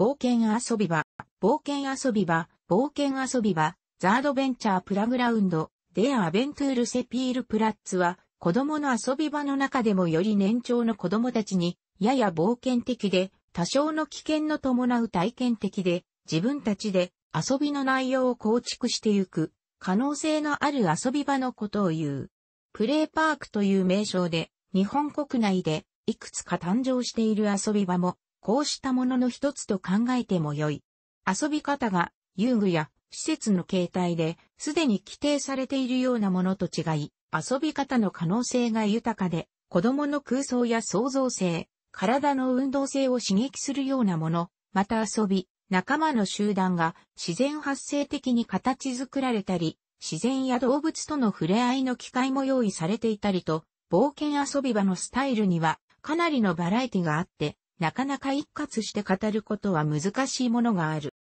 冒険遊び場、冒険遊び場、冒険遊び場、ザードベンチャープラグラウンド、デアアベントゥールセピールプラッツは、子供の遊び場の中でもより年長の子供たちに、やや冒険的で、多少の危険の伴う体験的で、自分たちで遊びの内容を構築してゆく、可能性のある遊び場のことを言う。プレイパークという名称で、日本国内でいくつか誕生している遊び場もこうしたものの一つと考えてもよい。遊び方が遊具や施設の形態ですでに規定されているようなものと違い、遊び方の可能性が豊かで、子供の空想や創造性、体の運動性を刺激するようなもの、また遊び、仲間の集団が自然発生的に形作られたり、自然や動物との触れ合いの機会も用意されていたりと、冒険遊び場のスタイルにはかなりのバラエティがあって、なかなか一括して語ることは難しいものがある。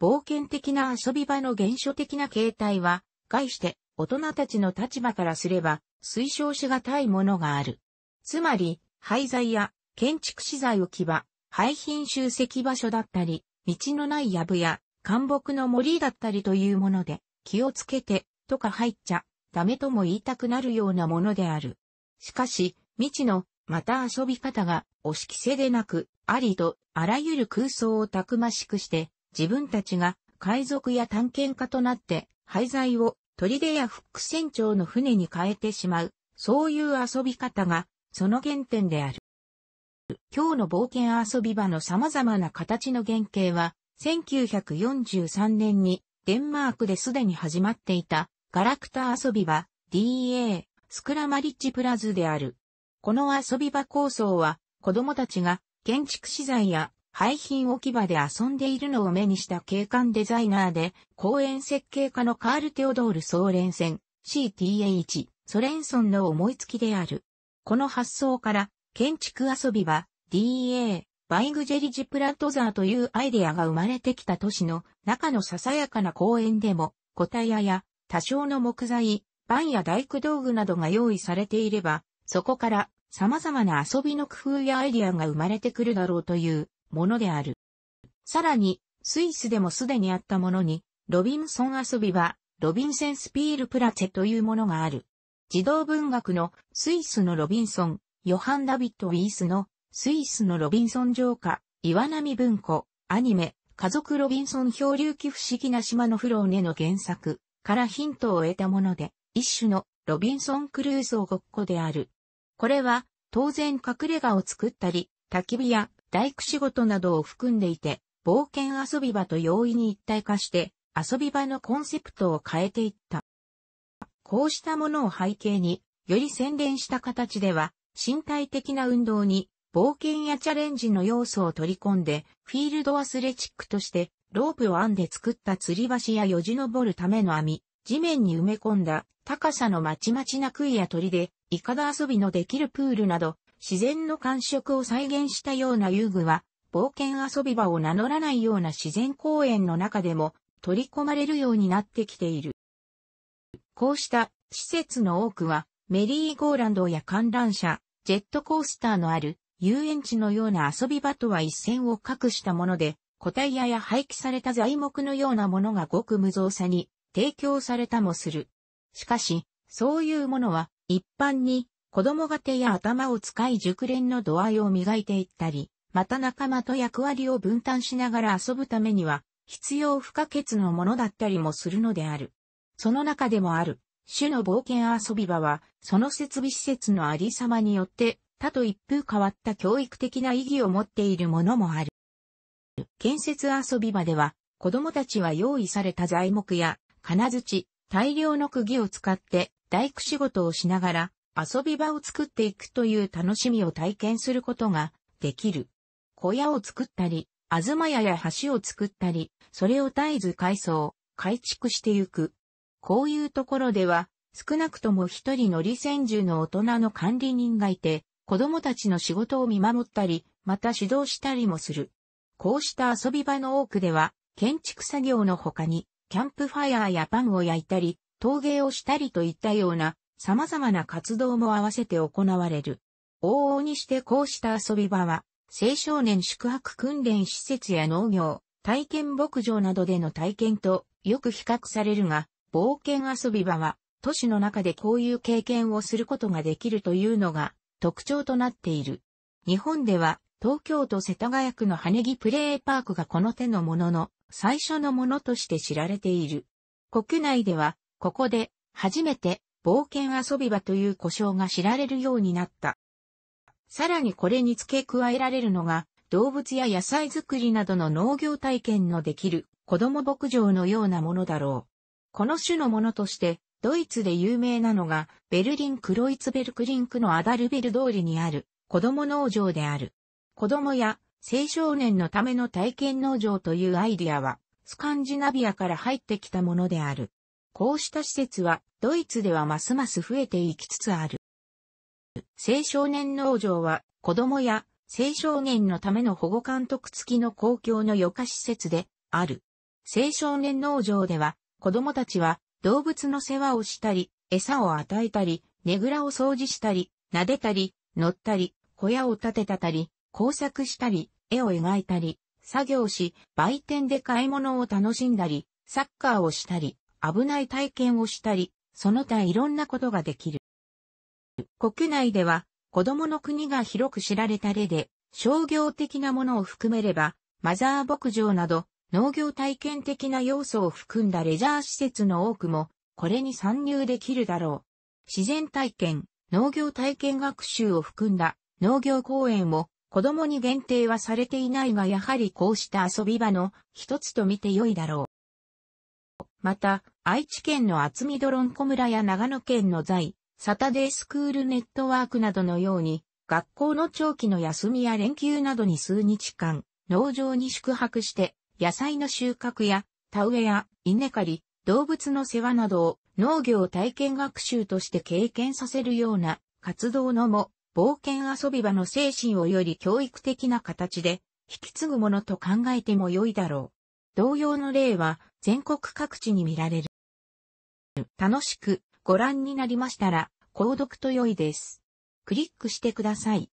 冒険的な遊び場の原初的な形態は、概して大人たちの立場からすれば推奨しがたいものがある。つまり、廃材や建築資材置き場、廃品集積場所だったり、道のない藪や干木の森だったりというもので、気をつけて、とか入っちゃ、ダメとも言いたくなるようなものである。しかし、未知のまた遊び方が、押し着せでなく、ありと、あらゆる空想をたくましくして、自分たちが、海賊や探検家となって、廃材を、砦やフック船長の船に変えてしまう、そういう遊び方が、その原点である。今日の冒険遊び場の様々な形の原型は、1943年にデンマークですでに始まっていたガラクタ遊び場 DA スクラマリッジプラズである。この遊び場構想は、子供たちが建築資材や廃品置き場で遊んでいるのを目にした景観デザイナーで、公園設計家のカール・テオドール総連戦 CTH、ソレンソンの思いつきである。この発想から、建築遊び場 DA、バイグジェリジプラトザーというアイデアが生まれてきた都市の中のささやかな公園でも、小タヤや多少の木材、ンや大工道具などが用意されていれば、そこから様々な遊びの工夫やアイディアが生まれてくるだろうというものである。さらに、スイスでもすでにあったものに、ロビンソン遊びは、ロビンセンスピールプラチェというものがある。児童文学のスイスのロビンソン、ヨハン・ダビッド・ウィースのスイスのロビンソン城下、岩波文庫、アニメ、家族ロビンソン漂流記不思議な島のフローネの原作からヒントを得たもので、一種のロビンソンクルーズをごっこである。これは、当然隠れ家を作ったり、焚き火や大工仕事などを含んでいて、冒険遊び場と容易に一体化して、遊び場のコンセプトを変えていった。こうしたものを背景に、より洗練した形では、身体的な運動に、冒険やチャレンジの要素を取り込んで、フィールドアスレチックとして、ロープを編んで作った吊り橋やよじ登るための網、地面に埋め込んだ高さのまちまちな杭や鳥で、イカダ遊びのできるプールなど、自然の感触を再現したような遊具は、冒険遊び場を名乗らないような自然公園の中でも取り込まれるようになってきている。こうした施設の多くは、メリーゴーランドや観覧車、ジェットコースターのある遊園地のような遊び場とは一線を画したもので、個体屋や廃棄された材木のようなものがごく無造作に提供されたもする。しかし、そういうものは一般に子供が手や頭を使い熟練の度合いを磨いていったり、また仲間と役割を分担しながら遊ぶためには必要不可欠のものだったりもするのである。その中でもある、種の冒険遊び場は、その設備施設のありさまによって、他と一風変わった教育的な意義を持っているものもある。建設遊び場では、子供たちは用意された材木や金槌、大量の釘を使って大工仕事をしながら遊び場を作っていくという楽しみを体験することができる。小屋を作ったり、あずまやや橋を作ったり、それを絶えず改装、改築してゆく。こういうところでは、少なくとも一人乗り専従の大人の管理人がいて、子供たちの仕事を見守ったり、また指導したりもする。こうした遊び場の多くでは、建築作業の他に、キャンプファイアやパンを焼いたり、陶芸をしたりといったような様々な活動も合わせて行われる。往々にしてこうした遊び場は、青少年宿泊訓練施設や農業、体験牧場などでの体験とよく比較されるが、冒険遊び場は都市の中でこういう経験をすることができるというのが特徴となっている。日本では東京都世田谷区の羽木プレーパークがこの手のものの最初のものとして知られている。国内では、ここで初めて冒険遊び場という故障が知られるようになった。さらにこれに付け加えられるのが、動物や野菜作りなどの農業体験のできる子供牧場のようなものだろう。この種のものとして、ドイツで有名なのが、ベルリン・クロイツベルクリンクのアダルベル通りにある子供農場である。子供や青少年のための体験農場というアイディアは、スカンジナビアから入ってきたものである。こうした施設は、ドイツではますます増えていきつつある。青少年農場は、子供や青少年のための保護監督付きの公共の余暇施設である。青少年農場では、子供たちは動物の世話をしたり、餌を与えたり、ねぐらを掃除したり、撫でたり、乗ったり、小屋を建てたたり、工作したり、絵を描いたり、作業し、売店で買い物を楽しんだり、サッカーをしたり、危ない体験をしたり、その他いろんなことができる。国内では、子供の国が広く知られた例で、商業的なものを含めれば、マザー牧場など、農業体験的な要素を含んだレジャー施設の多くも、これに参入できるだろう。自然体験、農業体験学習を含んだ農業公園を子供に限定はされていないがやはりこうした遊び場の一つと見て良いだろう。また、愛知県の厚みどろんこ村や長野県の在、サタデースクールネットワークなどのように、学校の長期の休みや連休などに数日間、農場に宿泊して、野菜の収穫や、田植えや稲刈り、動物の世話などを農業体験学習として経験させるような活動のも冒険遊び場の精神をより教育的な形で引き継ぐものと考えても良いだろう。同様の例は全国各地に見られる。楽しくご覧になりましたら、購読と良いです。クリックしてください。